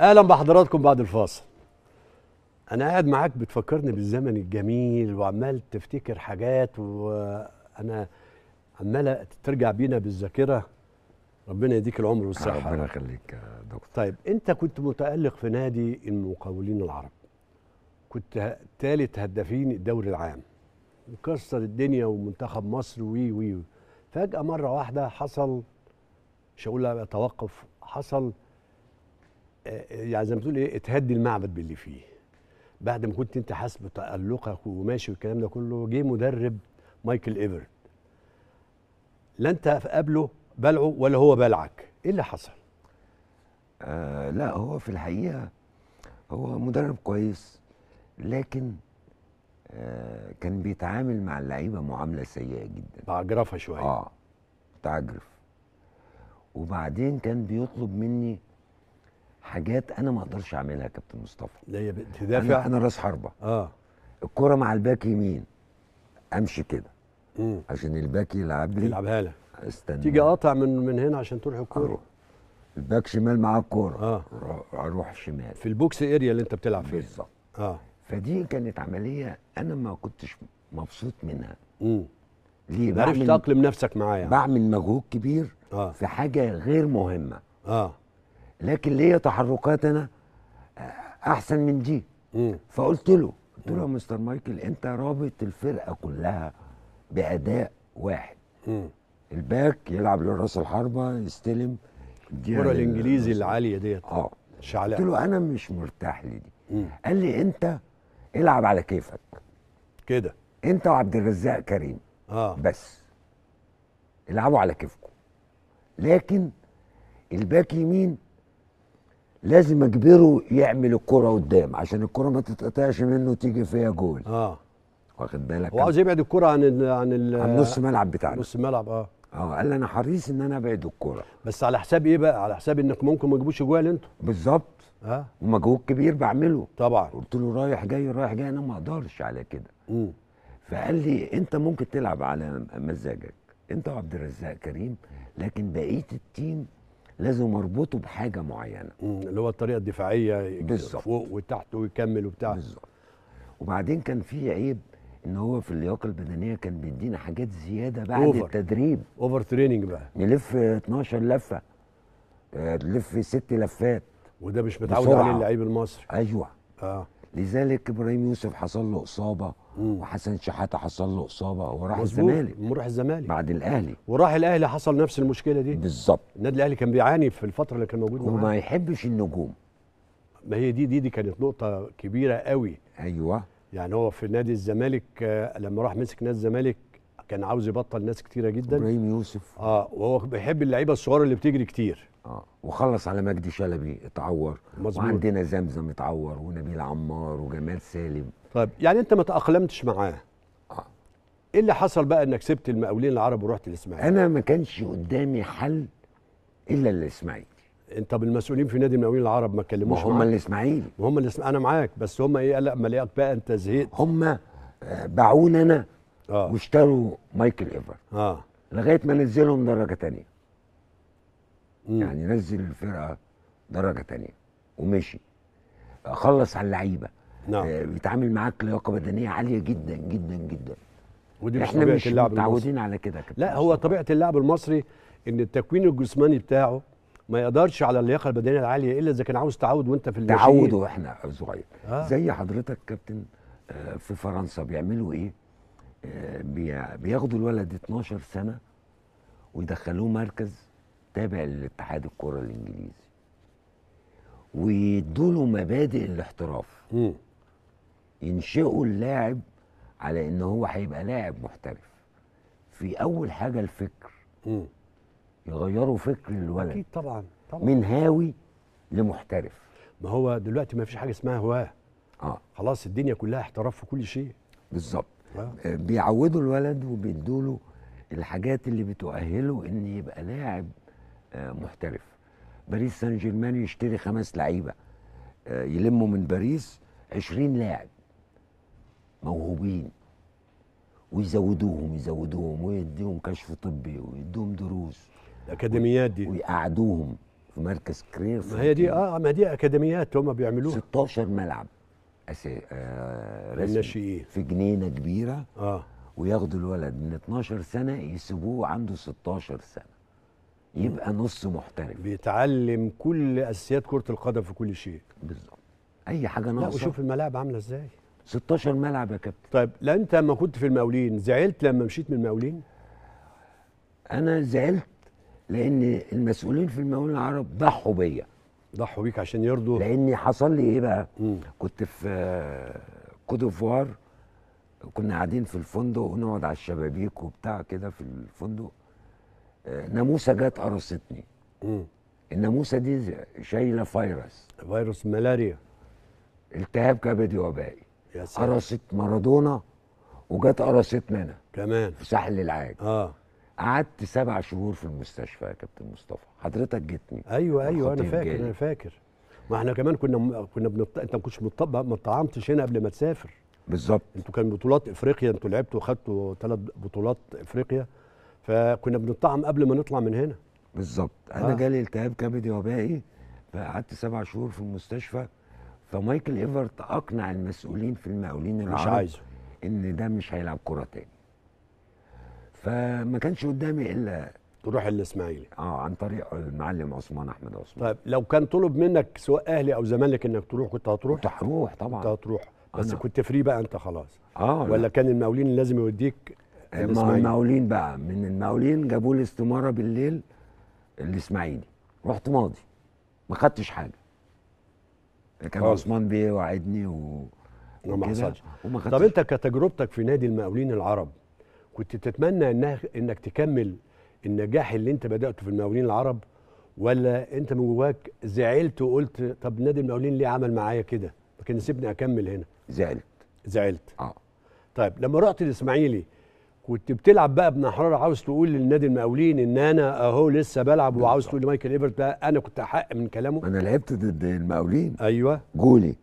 اهلا بحضراتكم بعد الفاصل انا قاعد معاك بتفكرني بالزمن الجميل وعمال تفتكر حاجات وانا عمال ترجع بينا بالذاكره ربنا يديك العمر والصحه ربنا يخليك يا دكتور طيب انت كنت متالق في نادي المقاولين العرب كنت ثالث هدافين الدوري العام مكسر الدنيا ومنتخب مصر وي وي فجاه مره واحده حصل مش هقول توقف حصل آه، آه، يعني زي ما تقول ايه اتهدي المعبد باللي فيه بعد ما كنت انت حاسس بتالقك وماشي والكلام ده كله جه مدرب مايكل ايفرت لا انت قابله بلعه ولا هو بلعك ايه اللي حصل آه لا هو في الحقيقه هو مدرب كويس لكن آه كان بيتعامل مع اللعيبه معامله سيئه جدا تعجرفها شويه اه تعجرف وبعدين كان بيطلب مني حاجات انا ما اقدرش اعملها يا كابتن مصطفى لا يا بتدافع انا, أنا راس حربه اه الكره مع الباك يمين امشي كده مم. عشان الباك يلعب لي يلعبها لك استنى تيجي قاطع من من هنا عشان تروح الكوره الباك شمال معاه الكوره اه اروح شمال في البوكس اريا اللي انت بتلعب فيه بالظبط اه فدي كانت عمليه انا ما كنتش مبسوط منها امم ليه بعمل تاقلم نفسك معايا بعمل مجهود كبير آه. في حاجه غير مهمه اه لكن ليا تحركات انا آه، احسن من دي مم. فقلت له قلت له يا مستر مايكل انت رابط الفرقه كلها باداء واحد مم. الباك يلعب لراس الحربه يستلم الكره الانجليزي العاليه ديت اه شعلقة. قلت له انا مش مرتاح لدي مم. قال لي انت العب على كيفك كده انت وعبد الرزاق كريم اه بس العبوا على كيفكم لكن الباك يمين لازم اجبره يعمل الكره قدام عشان الكره ما تتقطعش منه تيجي فيها جول اه واخد بالك هو عاوز يبعد الكره عن الـ عن ال عن نص الملعب بتاعنا نص الملعب اه اه قال انا حريص ان انا ابعد الكره بس على حساب ايه بقى على حساب انك ممكن ما تجيبوش جوال انتوا بالظبط اه ومجهود كبير بعمله طبعا قلت له رايح جاي رايح جاي انا ما اقدرش على كده امم فقال لي انت ممكن تلعب على مزاجك انت وعبد الرزاق كريم لكن بقيه التيم لازم اربطه بحاجه معينه اللي هو الطريقه الدفاعيه بالظبط فوق وتحت ويكمل وبتاع بالظبط وبعدين كان في عيب ان هو في اللياقه البدنيه كان بيدينا حاجات زياده بعد أوفر. التدريب اوفر تريننج بقى نلف 12 لفه آه، نلف ست لفات وده مش متعود عليه اللعيب المصري ايوه اه لذلك ابراهيم يوسف حصل له اصابه وحسن شحاته حصل له اصابه وراح الزمالك وراح الزمالك بعد الاهلي وراح الاهلي حصل نفس المشكله دي بالظبط النادي الاهلي كان بيعاني في الفتره اللي كان موجود وما معاني. يحبش النجوم ما هي دي دي دي كانت نقطه كبيره قوي ايوه يعني هو في نادي الزمالك آه، لما راح مسك نادي الزمالك كان عاوز يبطل ناس كتيره جدا ابراهيم يوسف اه وهو بيحب اللعيبه الصغار اللي بتجري كتير اه وخلص على مجدي شلبي اتعور مظبوط وعندنا زمزم اتعور ونبيل عمار وجمال سالم طيب يعني انت ما تاقلمتش معاه اه ايه اللي حصل بقى انك سبت المقاولين العرب ورحت الاسماعيلي انا ما كانش قدامي حل الا الاسماعيلي انت بالمسؤولين في نادي المقاولين العرب ما اتكلموش هم الاسماعيلي هم الاسماعيلي انا معاك بس هم ايه قلق ملاك بقى انت زهقت هم آه، باعوني انا اه واشتروا مايكل ايفر اه لغايه ما نزلهم درجه تانية مم. يعني نزل الفرقه درجه تانية ومشي خلص على اللعيبه نعم آه بيتعامل معاك لياقه بدنيه عاليه جدا جدا جدا ودي مش احنا مش متعودين على كده لا هو طبيعه اللاعب المصري ان التكوين الجسماني بتاعه ما يقدرش على اللياقه البدنيه العاليه الا اذا كان عاوز تعود وانت في الناشئين تعود واحنا صغير آه. زي حضرتك كابتن آه، في فرنسا بيعملوا ايه بياخدوا الولد 12 سنه ويدخلوه مركز تابع للاتحاد الكره الانجليزي ويدوا له مبادئ الاحتراف ينشئوا اللاعب على ان هو هيبقى لاعب محترف في اول حاجه الفكر يغيروا فكر الولد اكيد طبعا طبعا من هاوي لمحترف ما هو دلوقتي ما فيش حاجه اسمها هواه اه خلاص الدنيا كلها احتراف في كل شيء بالظبط آه، بيعودوا الولد وبيدوا له الحاجات اللي بتؤهله ان يبقى لاعب آه، محترف باريس سان جيرمان يشتري خمس لعيبه آه، يلموا من باريس 20 لاعب موهوبين ويزودوهم يزودوهم ويديهم كشف طبي ويديهم دروس الاكاديميات دي ويقعدوهم في مركز كرير ما هي دي اه ما دي اكاديميات هم بيعملوها 16 ملعب آه، رسم في جنينه كبيره اه وياخدوا الولد من 12 سنه يسيبوه عنده 16 سنه يبقى نص محترف بيتعلم كل اساسيات كره القدم في كل شيء بالظبط اي حاجه ناقصه لا وشوف الملاعب عامله ازاي 16 ملعب يا كابتن طيب لا انت لما كنت في المقاولين زعلت لما مشيت من المقاولين انا زعلت لان المسؤولين في المقاولين العرب ضحوا بيا ضحوا بيك عشان يرضوا لاني حصل لي ايه بقى مم. كنت في كوت ديفوار كنا قاعدين في الفندق ونقعد على الشبابيك وبتاع كده في الفندق آه، ناموسه جت قرصتني الناموسه دي شايله فيروس فيروس ملاريا التهاب كبدي وبائي قرصت مارادونا وجت قرصتنا انا كمان في ساحل العاج اه قعدت سبع شهور في المستشفى يا كابتن مصطفى حضرتك جيتني ايوه ايوه انا فاكر انا فاكر ما احنا كمان كنا كنا بنط... انت ما كنتش متطبق ما طعمتش هنا قبل ما تسافر بالظبط انتوا كان بطولات افريقيا انتوا لعبتوا وخدتوا ثلاث بطولات افريقيا فكنا بنطعم قبل ما نطلع من هنا بالظبط انا آه. جالي التهاب كبدي وبائي فقعدت سبع شهور في المستشفى فمايكل ايفرت اقنع المسؤولين في المقاولين العرب مش عايزه ان ده مش هيلعب كوره تاني فما كانش قدامي الا تروح الاسماعيلي اه عن طريق المعلم عثمان احمد عثمان طيب لو كان طلب منك سواء اهلي او زمالك انك تروح كنت هتروح كنت هروح طبعا كنت هتروح بس أنا. كنت فري بقى انت خلاص اه ولا لا. كان المقاولين لازم يوديك ما المقاولين بقى من المقاولين جابوا لي استماره بالليل الاسماعيلي رحت ماضي ما خدتش حاجه كان عثمان بيوعدني و... وما حصلش طب انت كتجربتك في نادي المقاولين العرب كنت تتمنى انها انك تكمل النجاح اللي انت بداته في المقاولين العرب ولا انت من جواك زعلت وقلت طب نادي المقاولين ليه عمل معايا كده؟ ما كان سيبني اكمل هنا. زعلت. زعلت. اه. طيب لما رحت الاسماعيلي كنت بتلعب بقى ابن بنحرار عاوز تقول للنادي المقاولين ان انا اهو لسه بلعب وعاوز تقول لمايكل ايبرت ده انا كنت احق من كلامه انا لعبت ضد المقاولين ايوه جولي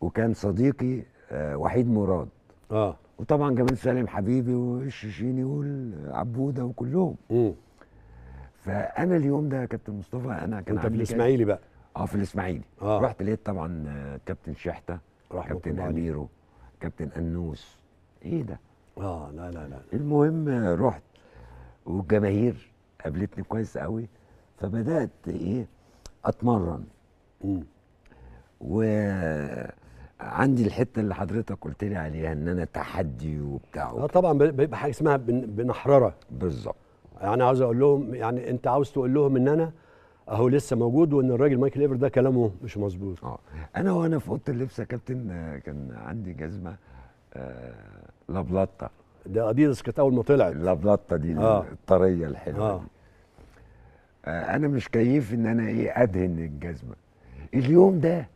وكان صديقي آه، وحيد مراد اه وطبعا جمال سالم حبيبي والشيشيني والعبوده وكلهم مم. فانا اليوم ده يا كابتن مصطفى انا كان انت في الاسماعيلي بقى اه في الاسماعيلي آه. رحت لقيت طبعا كابتن شحته كابتن اميرو كابتن انوس ايه ده اه لا لا لا المهم رحت والجماهير قابلتني كويس قوي فبدات ايه اتمرن امم و عندي الحته اللي حضرتك قلت لي عليها ان انا تحدي وبتاع اه طبعا بيبقى حاجه اسمها بنحرره بالظبط يعني عاوز اقول لهم يعني انت عاوز تقول لهم ان انا اهو لسه موجود وان الراجل مايكل ايفر ده كلامه مش مظبوط اه انا وانا في اوضه اللبس يا كابتن آه، كان عندي جزمه آه، لابلطه ده اديدس كانت اول ما طلعت لابلطه دي آه. الطريه الحلوه آه. دي. آه انا مش كيف ان انا ايه ادهن الجزمه اليوم ده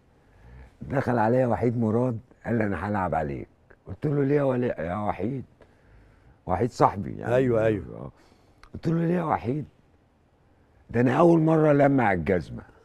دخل عليا وحيد مراد قال لي انا هلعب عليك قلت له ليه ولا يا وحيد وحيد صاحبي يعني ايوه ايوه آه. قلت له ليه يا وحيد ده انا اول مره لمع الجزمه